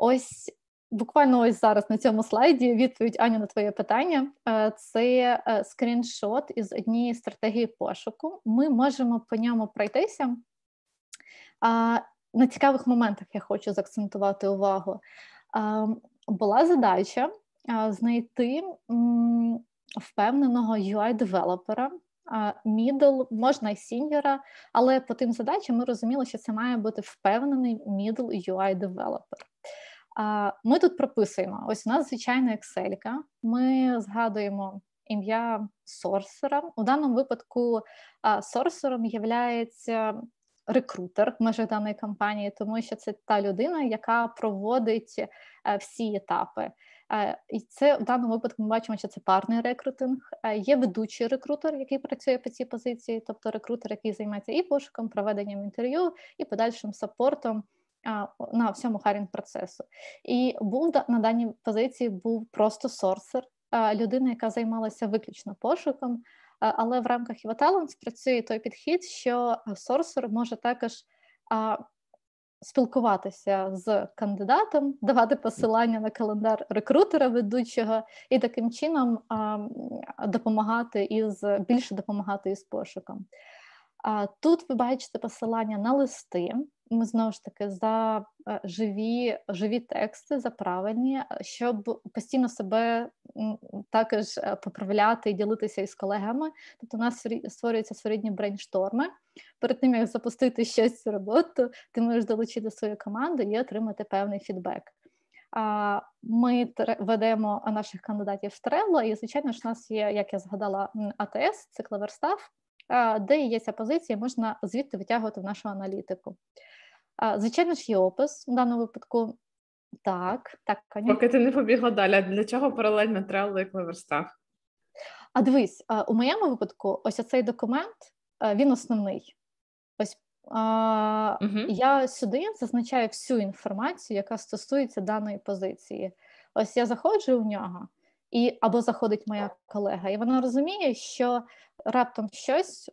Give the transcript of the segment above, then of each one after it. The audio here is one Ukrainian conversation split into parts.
Ось буквально ось зараз на цьому слайді відповідь Аня на твоє питання. Е, це е, скріншот із однієї стратегії пошуку. Ми можемо по ньому пройтися. На цікавих моментах я хочу заакцентувати увагу. Була задача знайти впевненого UI-девелопера, мідл, можна й сіньора, але по тим задачам ми розуміли, що це має бути впевнений мідл UI-девелопер. Ми тут прописуємо. Ось у нас звичайна Excel. Ми згадуємо ім'я сорсера. У даному випадку сорсером є рекрутер в межах даної компанії, тому що це та людина, яка проводить е, всі етапи. Е, і це в даному випадку ми бачимо, що це парний рекрутинг. Е, є ведучий рекрутер, який працює по цій позиції, тобто рекрутер, який займається і пошуком, проведенням інтерв'ю, і подальшим саппортом на всьому харінг процесу. І був на даній позиції був просто сорсер, людина, яка займалася виключно пошуком. Але в рамках Іваталанс працює той підхід, що сорсер може також спілкуватися з кандидатом, давати посилання на календар рекрутера ведучого і таким чином допомагати із більше допомагати із пошуком. Тут ви бачите посилання на листи ми знову ж таки за е, живі живі тексти, за правильні, щоб постійно себе також е, поправляти і ділитися із колегами. Тобто, у нас створюються своєрідні брейншторми. Перед тим як запустити щось цю роботу, ти можеш долучити свою команду і отримати певний фідбек. А Ми ведемо наших кандидатів в Trello, і звичайно ж у нас є, як я згадала, АТС, це клаверстав, де є ця позиція, можна звідти витягувати в нашу аналітику. Звичайно ж, є опис у даному випадку. Так, так, Каню. Поки ти не побігла далі, а для чого паралельно тревел і клаверстав? А дивись, у моєму випадку, ось цей документ, він основний. Ось а, угу. я сюди зазначаю всю інформацію, яка стосується даної позиції. Ось я заходжу в нього, і або заходить моя колега, і вона розуміє, що раптом щось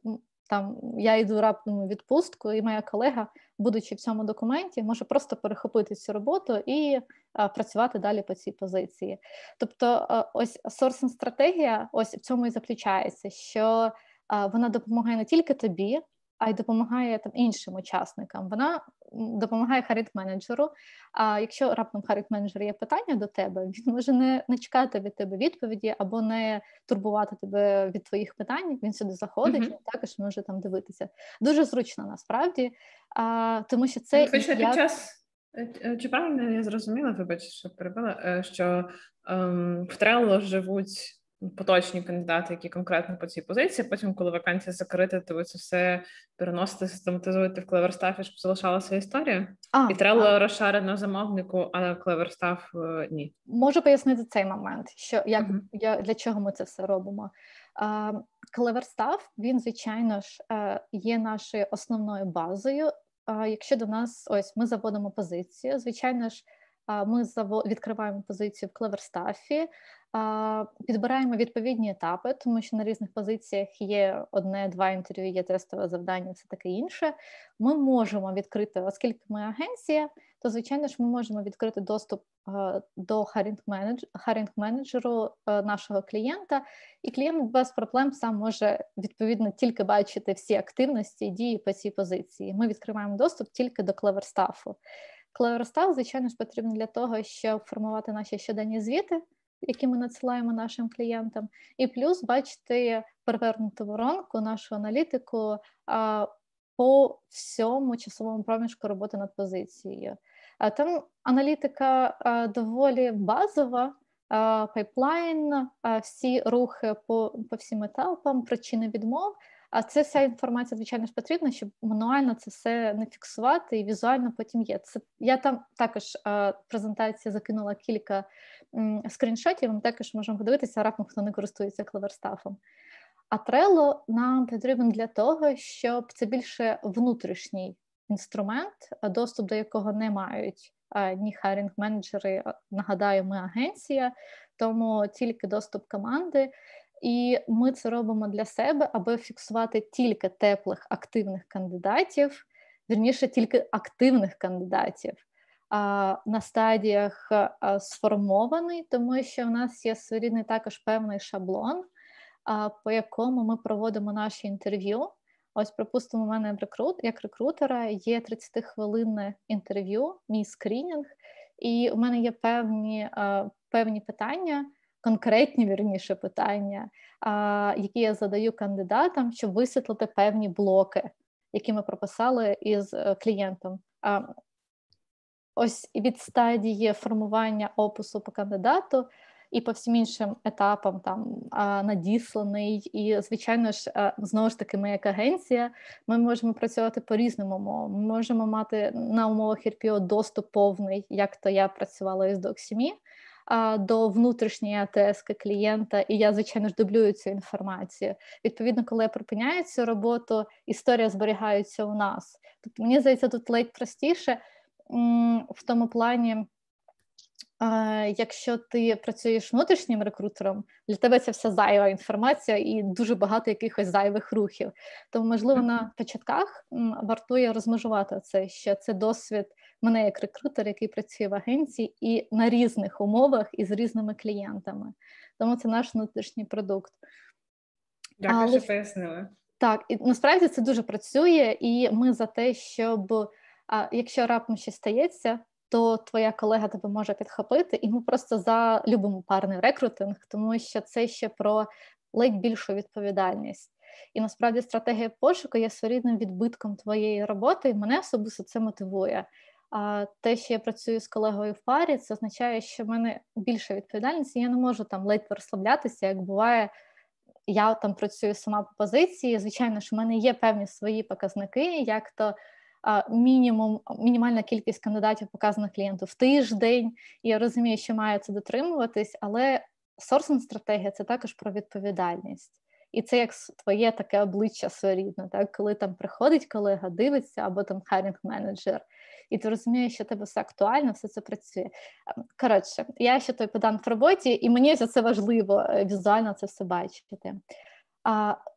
там я йду раптом у відпустку, і моя колега, будучи в цьому документі, може просто перехопити цю роботу і а, працювати далі по цій позиції. Тобто, а, ось сорсинг стратегія, ось в цьому і заключається, що а, вона допомагає не тільки тобі а й допомагає там іншим учасникам. Вона допомагає харит-менеджеру. А якщо раптом харит-менеджер є питання до тебе, він може не, не чекати від тебе відповіді або не турбувати тебе від твоїх питань. Він сюди заходить mm-hmm. і також може там дивитися. Дуже зручно насправді, а, тому що це Хочу ну, як... час. Е, е, чи правильно я зрозуміла, вибач, що перебила, е, що ем, в Трелло живуть поточні кандидати, які конкретно по цій позиції. Потім, коли вакансія закрита, то ви це все переносите, систематизуєте в клеверстафі, щоб залишалася історія, а, і треба розшарено замовнику, а клеверстаф ні. Можу пояснити цей момент, що як uh-huh. я для чого ми це все робимо. Клеверстав він, звичайно ж, е, є нашою основною базою. Якщо до нас ось ми заводимо позицію, звичайно ж, ми відкриваємо позицію в клеверстафі. Підбираємо відповідні етапи, тому що на різних позиціях є одне-два інтерв'ю, є тестове завдання, все таке інше. Ми можемо відкрити, оскільки ми агенція, то звичайно ж ми можемо відкрити доступ е, до харінг менеджеру е, нашого клієнта, і клієнт без проблем сам може відповідно тільки бачити всі активності і дії по цій позиції. Ми відкриваємо доступ тільки до клеверстафу. Клеверстаф, звичайно ж, потрібен для того, щоб формувати наші щоденні звіти які ми надсилаємо нашим клієнтам, і плюс бачити перевернуту воронку, нашу аналітику по всьому часовому проміжку роботи над позицією. А Там аналітика доволі базова. Пайплайн, всі рухи по по всім етапам, причини відмов. А це вся інформація, звичайно ж, потрібна, щоб мануально це все не фіксувати і візуально потім є. Це я там також презентація закинула кілька скріншотів ми також можемо подивитися раптом, хто не користується клаверстафом. А Trello нам потрібен для того, щоб це більше внутрішній інструмент, доступ до якого не мають е, ні хайрінг менеджери е, нагадаю, ми агенція, тому тільки доступ команди. І ми це робимо для себе, аби фіксувати тільки теплих активних кандидатів, вірніше тільки активних кандидатів на стадіях сформований, тому що в нас є своєрідний також певний шаблон, по якому ми проводимо наші інтерв'ю. Ось, припустимо, у мене рекрут, як рекрутера є 30-хвилинне інтерв'ю, мій скрінінг, і у мене є певні, певні питання. Конкретні вірніше питання, які я задаю кандидатам, щоб висвітлити певні блоки, які ми прописали із е, клієнтом ось від стадії формування опису по кандидату. І по всім іншим етапам там надісланий, і звичайно ж, е, знову ж таки, ми як агенція, ми можемо працювати по різним умовам. Ми можемо мати на умовах РПО доступ повний, як то я працювала із Доксімі, до внутрішньої АТС клієнта, і я, звичайно ж, дублюю цю інформацію. Відповідно, коли я припиняю цю роботу, історія зберігається у нас. Тобто мені здається, тут ледь простіше в тому плані, якщо ти працюєш внутрішнім рекрутером, для тебе це вся зайва інформація і дуже багато якихось зайвих рухів. Тому, можливо, на початках вартує розмежувати це що це досвід мене як рекрутер, який працює в агенції і на різних умовах і з різними клієнтами. Тому це наш внутрішній продукт. Дякую, Але... що пояснили. Так, і насправді це дуже працює, і ми за те, щоб а якщо раптом щось стається, то твоя колега тебе може підхопити, і ми просто за любимо парний рекрутинг, тому що це ще про ледь більшу відповідальність. І насправді стратегія пошуку є своєрідним відбитком твоєї роботи, і мене особисто це мотивує. А те, що я працюю з колегою в парі, це означає, що в мене більша відповідальності. я не можу там ледь розслаблятися, як буває. Я там працюю сама по позиції. Звичайно, що в мене є певні свої показники, як то мінімум мінімальна кількість кандидатів показана клієнту в тиждень. І я розумію, що маю це дотримуватись, але сорсинг стратегія це також про відповідальність. І це як твоє таке обличчя своєрідне, так коли там приходить колега, дивиться або там хайрінг менеджер, і ти розумієш, що тебе все актуально, все це працює. Ем, коротше, я ще той педант в роботі, і мені за це важливо е, візуально це все бачити.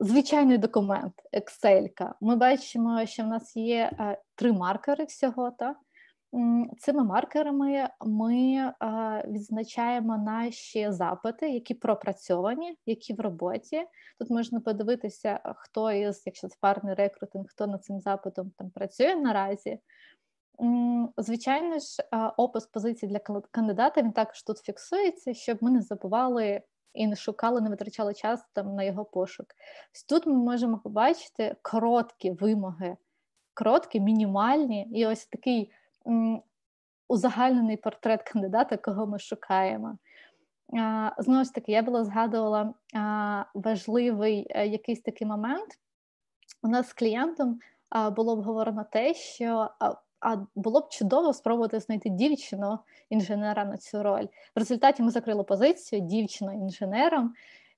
Звичайний документ, Excel. Ми бачимо, що в нас є е, три маркери всього. Та? Цими маркерами ми е, відзначаємо наші запити, які пропрацьовані, які в роботі. Тут можна подивитися, хто із, якщо це парний рекрутинг, хто над цим запитом там працює наразі. Звичайно ж, е, опис позицій для кандидата він також тут фіксується, щоб ми не забували і не шукали, не витрачали час там на його пошук. Тут ми можемо побачити короткі вимоги, короткі, мінімальні, і ось такий м, узагальнений портрет кандидата, кого ми шукаємо. А, знову ж таки, я була згадувала а, важливий а, е, якийсь такий момент. У нас з клієнтом було обговорено те, що а було б чудово спробувати знайти дівчину-інженера на цю роль. В результаті ми закрили позицію дівчина-інженером.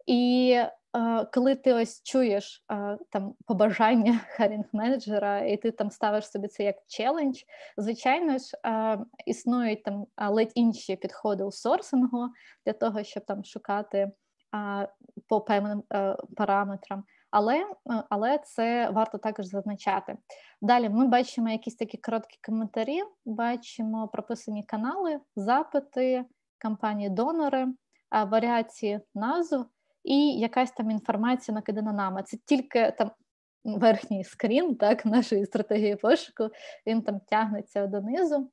І е, коли ти ось чуєш е, там побажання харінг-менеджера, і ти там ставиш собі це як челендж, звичайно ж, е, існують там ледь інші підходи у сорсингу для того, щоб там шукати по певним е, параметрам але е, але це варто також зазначати. Далі ми бачимо якісь такі короткі коментарі, бачимо прописані канали, запити, кампанії-донори, е, варіації назв і якась там інформація накидана нами. Це тільки там. Верхній скрін так, нашої стратегії пошуку, він там тягнеться донизу.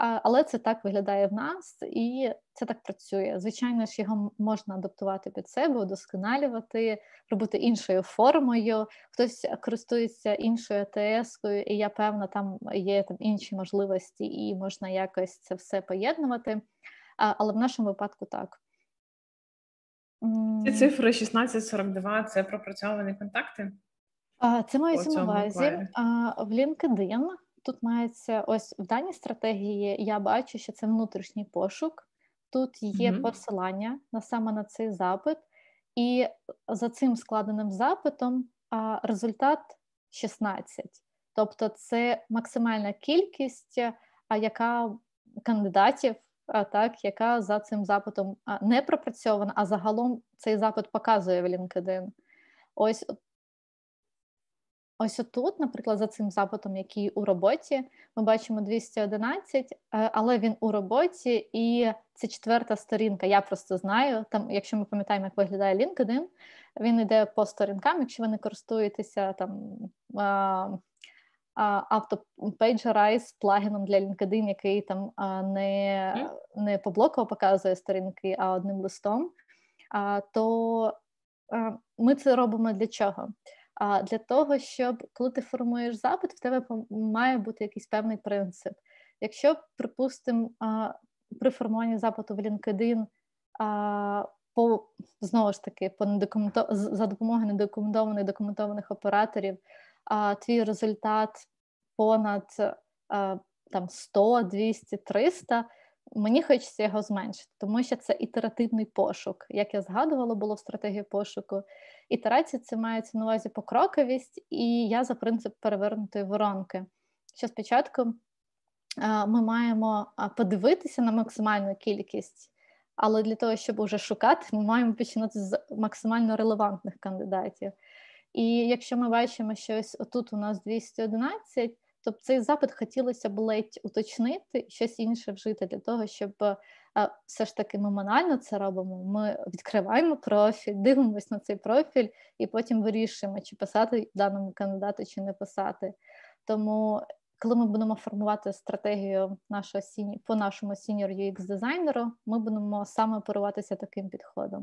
Але це так виглядає в нас, і це так працює. Звичайно ж, його можна адаптувати під себе, удосконалювати, робити іншою формою. Хтось користується іншою АТС-кою, і я певна, там є там інші можливості, і можна якось це все поєднувати. Але в нашому випадку так. Ці цифри 1642 це пропрацьовані контакти. Це мається на увазі в LinkedIn тут мається ось в даній стратегії. Я бачу, що це внутрішній пошук. Тут є mm-hmm. посилання на саме на цей запит, і за цим складеним запитом а, результат 16. Тобто, це максимальна кількість, а яка кандидатів, а, так яка за цим запитом не пропрацьована, а загалом цей запит показує в LinkedIn. Ось Ось отут, наприклад, за цим запитом, який у роботі, ми бачимо 211, е, але він у роботі, і це четверта сторінка. Я просто знаю. Там, якщо ми пам'ятаємо, як виглядає LinkedIn, він йде по сторінкам. Якщо ви не користуєтеся там автопейджерайз плагіном для LinkedIn, який там не не поблоково показує сторінки, а одним листом, то ми це робимо для чого? А для того, щоб коли ти формуєш запит, в тебе має бути якийсь певний принцип. Якщо, припустимо, при формуванні запиту в LinkedIn по знову ж таки по недокументов... за допомогою недокументованих документованих операторів, твій результат понад там 100, 200, 300, Мені хочеться його зменшити, тому що це ітеративний пошук. Як я згадувала, було в стратегії пошуку. Ітерація це мається на увазі покроковість, і я за принцип перевернутої воронки. Що спочатку е, ми маємо е, подивитися на максимальну кількість, але для того, щоб уже шукати, ми маємо починати з максимально релевантних кандидатів. І якщо ми бачимо, що ось отут у нас 211, Тобто цей запит хотілося б ледь уточнити щось інше вжити для того, щоб е, все ж таки ми манально це робимо. Ми відкриваємо профіль, дивимося на цей профіль і потім вирішуємо, чи писати даному кандидату, чи не писати. Тому, коли ми будемо формувати стратегію нашого сіні по нашому сіньор UX-дизайнеру, ми будемо саме оперуватися таким підходом.